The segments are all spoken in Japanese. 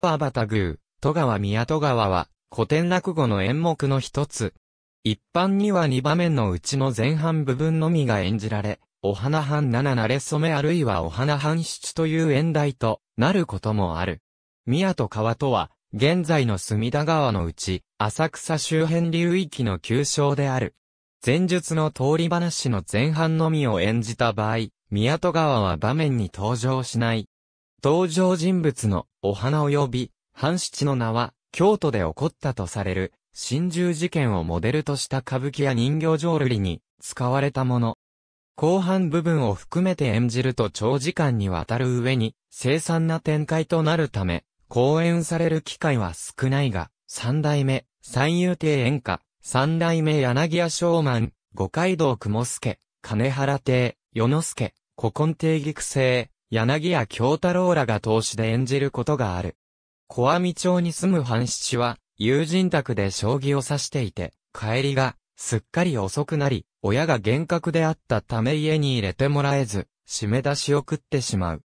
アバタグー、戸川宮戸川は、古典落語の演目の一つ。一般には二場面のうちの前半部分のみが演じられ、お花半七なれ染めあるいはお花半七という演題となることもある。宮戸川とは、現在の隅田川のうち、浅草周辺流域の旧称である。前述の通り話の前半のみを演じた場合、宮戸川は場面に登場しない。登場人物のお花及び、半七の名は、京都で起こったとされる、真珠事件をモデルとした歌舞伎や人形浄瑠璃に使われたもの。後半部分を含めて演じると長時間にわたる上に、凄惨な展開となるため、公演される機会は少ないが、三代目、三遊亭演歌、三代目柳屋昌満、五街道雲助、金原亭、与之助、古今亭菊星、柳谷京太郎らが投資で演じることがある。小網町に住む半七は、友人宅で将棋を指していて、帰りが、すっかり遅くなり、親が厳格であったため家に入れてもらえず、締め出しを食ってしまう。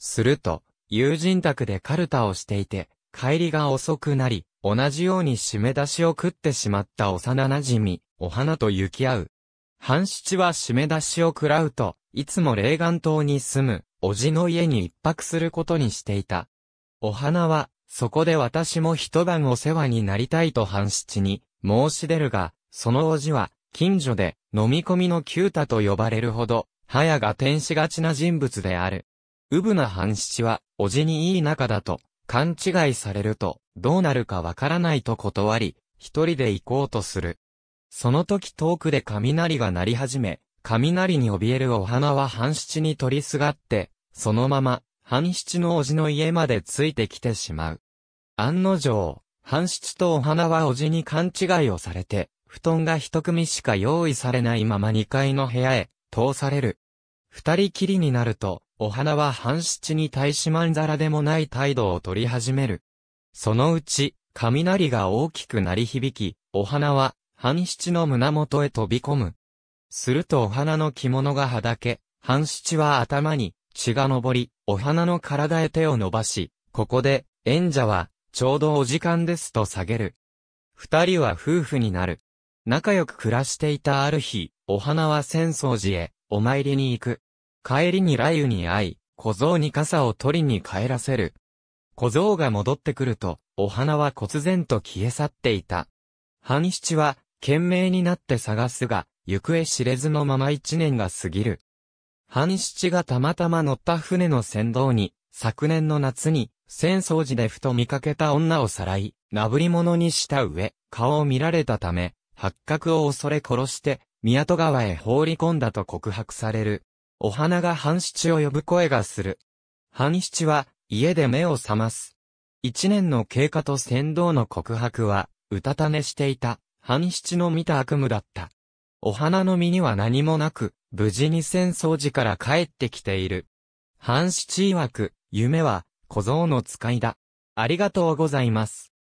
すると、友人宅でカルタをしていて、帰りが遅くなり、同じように締め出しを食ってしまった幼馴染、お花と行き合う。半七は締め出しを食らうと、いつも霊岩島に住むおじの家に一泊することにしていた。お花は、そこで私も一晩お世話になりたいと半七に申し出るが、そのおじは、近所で飲み込みの旧太と呼ばれるほど、早が天しがちな人物である。うぶな半七は、おじにいい仲だと、勘違いされると、どうなるかわからないと断り、一人で行こうとする。その時遠くで雷が鳴り始め、雷に怯えるお花は半七に取りすがって、そのまま、半七のおじの家までついてきてしまう。案の定、半七とお花はおじに勘違いをされて、布団が一組しか用意されないまま二階の部屋へ通される。二人きりになると、お花は半七に対しまんざらでもない態度を取り始める。そのうち、雷が大きく鳴り響き、お花は、半七の胸元へ飛び込む。するとお花の着物がはだけ、半七は頭に、血が昇り、お花の体へ手を伸ばし、ここで、演者は、ちょうどお時間ですと下げる。二人は夫婦になる。仲良く暮らしていたある日、お花は浅草寺へ、お参りに行く。帰りに雷雨に遭い、小僧に傘を取りに帰らせる。小僧が戻ってくると、お花は忽然と消え去っていた。半七は、懸命になって探すが、行方知れずのまま一年が過ぎる。半七がたまたま乗った船の船頭に、昨年の夏に、浅草寺でふと見かけた女をさらい、なぶり者にした上、顔を見られたため、八角を恐れ殺して、宮戸川へ放り込んだと告白される。お花が半七を呼ぶ声がする。半七は、家で目を覚ます。一年の経過と船頭の告白は、うたた寝していた、半七の見た悪夢だった。お花の身には何もなく、無事に戦争時から帰ってきている。半七曰く、夢は、小僧の使いだ。ありがとうございます。